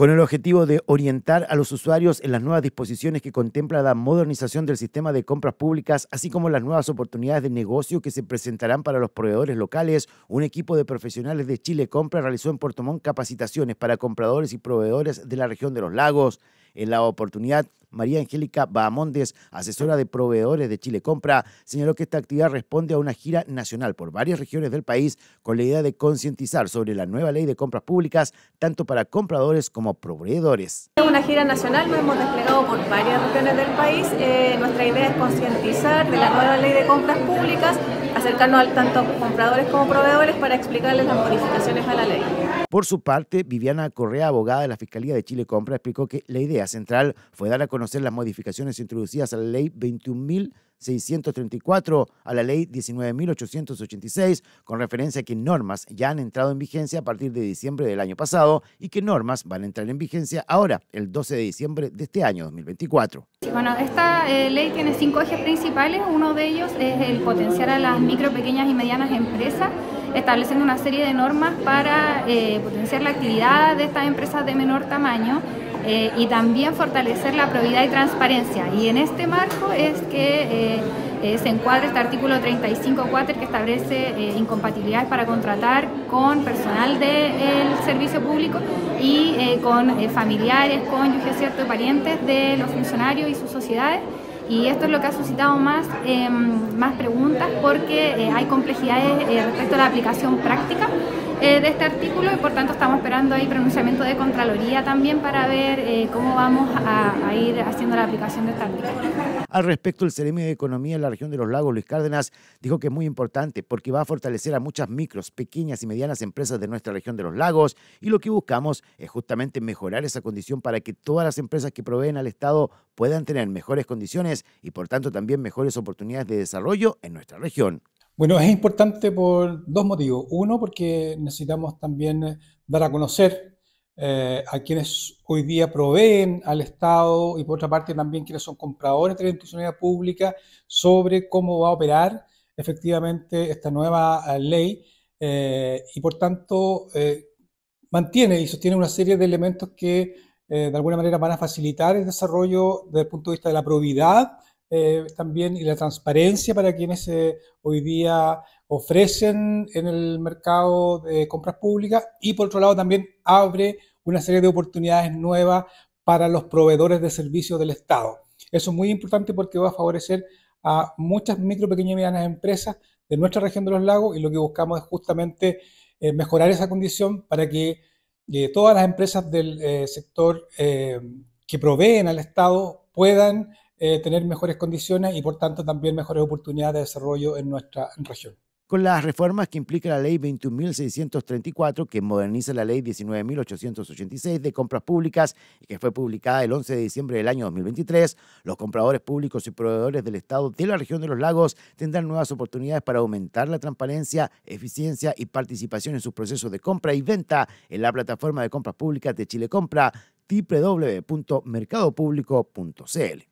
con el objetivo de orientar a los usuarios en las nuevas disposiciones que contempla la modernización del sistema de compras públicas, así como las nuevas oportunidades de negocio que se presentarán para los proveedores locales, un equipo de profesionales de Chile Compra realizó en Puerto Montt capacitaciones para compradores y proveedores de la región de los lagos. En la oportunidad, María Angélica Bahamondes, asesora de proveedores de Chile Compra, señaló que esta actividad responde a una gira nacional por varias regiones del país con la idea de concientizar sobre la nueva ley de compras públicas, tanto para compradores como proveedores. En una gira nacional, nos hemos desplegado por varias regiones del país. Eh, nuestra idea es concientizar de la nueva ley de compras públicas, acercarnos tanto a compradores como proveedores para explicarles las modificaciones a la ley. Por su parte, Viviana Correa, abogada de la Fiscalía de Chile Compra, explicó que la idea central fue dar a conocer las modificaciones introducidas a la ley 21.000 634 a la ley 19.886, con referencia a que normas ya han entrado en vigencia a partir de diciembre del año pasado y que normas van a entrar en vigencia ahora, el 12 de diciembre de este año 2024. bueno, esta eh, ley tiene cinco ejes principales. Uno de ellos es el potenciar a las micro, pequeñas y medianas empresas estableciendo una serie de normas para eh, potenciar la actividad de estas empresas de menor tamaño eh, y también fortalecer la probidad y transparencia. Y en este marco es que eh, eh, se encuadra este artículo 35.4 que establece incompatibilidades para contratar con personal del servicio público y con familiares, cónyuges, ¿cierto? parientes de los funcionarios y sus sociedades. Y esto es lo que ha suscitado más, em, más preguntas porque hay complejidades respecto a la aplicación práctica eh, de este artículo y por tanto estamos esperando ahí pronunciamiento de Contraloría también para ver eh, cómo vamos a, ir haciendo la aplicación de este artículo. Al respecto, el Ceremio de Economía en la región de los lagos, Luis Cárdenas, dijo que es muy importante porque va a fortalecer a muchas micros, pequeñas y medianas empresas de nuestra región de los lagos y lo que buscamos es justamente mejorar esa condición para que todas las empresas que proveen al Estado puedan tener mejores condiciones y por tanto también mejores oportunidades de desarrollo en nuestra región. Bueno, es importante por dos motivos. Uno, porque necesitamos también eh, dar a conocer eh, a quienes hoy día proveen al Estado y por otra parte también quienes son compradores de la institucionalidad pública sobre cómo va a operar efectivamente esta nueva eh, ley y por tanto mantiene y sostiene una serie de elementos que de alguna manera van a facilitar el desarrollo desde el punto de vista de la probidad eh, también y la transparencia para quienes eh, hoy día ofrecen en el mercado de compras públicas y por otro lado también abre una serie de oportunidades nuevas para los proveedores de servicios del Estado. Eso es muy importante porque va a favorecer a muchas micro, pequeñas y medianas empresas de nuestra región de los lagos y lo que buscamos es justamente eh, mejorar esa condición para que todas las empresas del sector que proveen al Estado puedan eh, tener mejores condiciones y por tanto también mejores oportunidades de desarrollo en nuestra región. Con las reformas que implica la ley 21.634, que moderniza la ley 19.886 de compras públicas y que fue publicada el 11 de diciembre del año 2023, los compradores públicos y proveedores del Estado de la región de los lagos tendrán nuevas oportunidades para aumentar la transparencia, eficiencia y participación en sus procesos de compra y venta en la plataforma de compras públicas de Chile Compra www.mercadopublico.cl.